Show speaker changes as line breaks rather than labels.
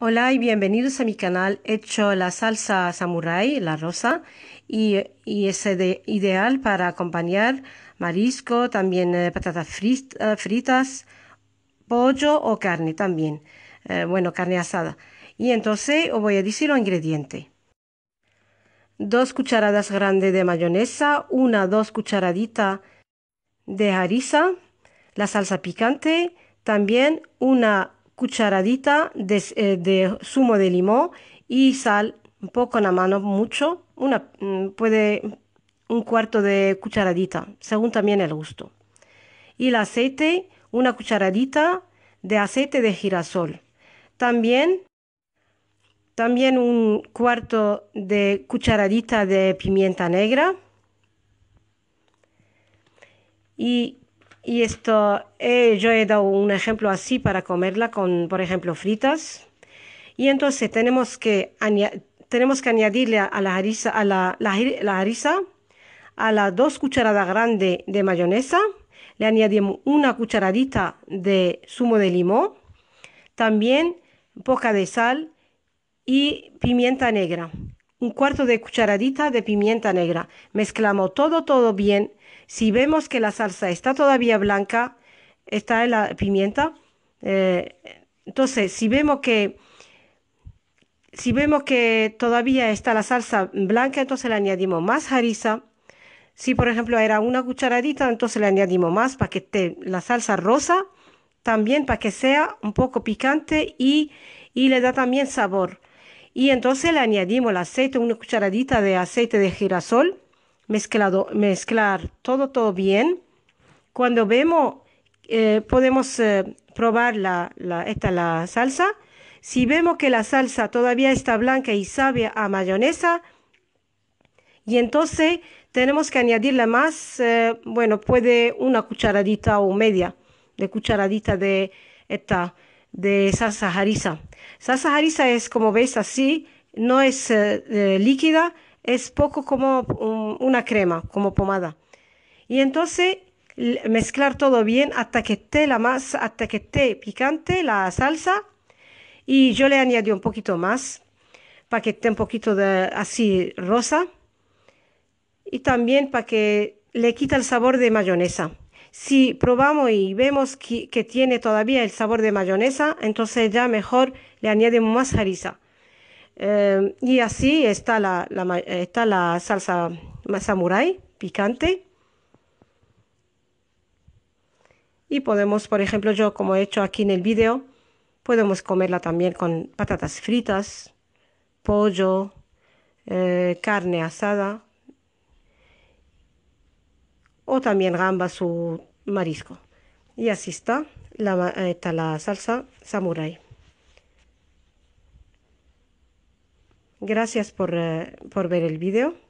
Hola y bienvenidos a mi canal Hecho la salsa samurai, la rosa, y, es ideal para acompañar marisco, también eh, patatas eh, fritas, pollo o carne también, eh, bueno, carne asada. Y entonces os voy a decir los ingredientes. Dos cucharadas grandes de mayonesa, una dos cucharaditas de harisa la salsa picante, también una cucharadita eh, de, zumo de limón y sal, un poco en la mano, mucho, una, mm, puede un cuarto de cucharadita, según también el gusto. Y el aceite, una cucharadita de aceite de girasol. También, también un cuarto de cucharadita de pimienta negra. Y y esto, eh, yo he dado un ejemplo así para comerla con, por ejemplo, fritas. Y entonces tenemos que, tenemos que añadirle a la harisa, a la, a las dos cucharadas grandes de mayonesa. Le añadimos una cucharadita de zumo de limón. También poca de sal y pimienta negra un cuarto de cucharadita de pimienta negra. Mezclamos todo, todo bien. Si vemos que la salsa está todavía blanca, está en la pimienta. Eh, entonces, si vemos que si vemos que todavía está la salsa blanca, entonces le añadimos más harisa. Si por ejemplo era una cucharadita, entonces le añadimos más para que esté la salsa rosa, también para que sea un poco picante y, y le da también sabor. Y entonces le añadimos el aceite, una cucharadita de aceite de girasol, mezclado, mezclar todo, todo bien. Cuando vemos, eh, podemos eh, probar la, esta, la salsa. Si vemos que la salsa todavía está blanca y sabe a mayonesa, y entonces tenemos que añadirle más, eh, bueno, puede una cucharadita o media de cucharadita de esta de salsa harisa, Salsa harisa es, como veis, así, no es eh, eh, líquida, es poco como una crema, como pomada. Y entonces mezclar todo bien hasta que esté la más, hasta que esté picante la salsa. Y yo le añadí un poquito más para que esté un poquito de, así rosa. Y también para que le quita el sabor de mayonesa. Si probamos y vemos que, tiene todavía el sabor de mayonesa, entonces ya mejor le añadimos más harisa. Em, y así está la, salsa Masamurai picante. Y podemos, por ejemplo, yo como he hecho aquí en el video, podemos comerla también con patatas fritas, pollo, eh, carne asada o también gambas o marisco. Y así está la, eh, está la salsa samurai. Gracias por, eh, por ver el video.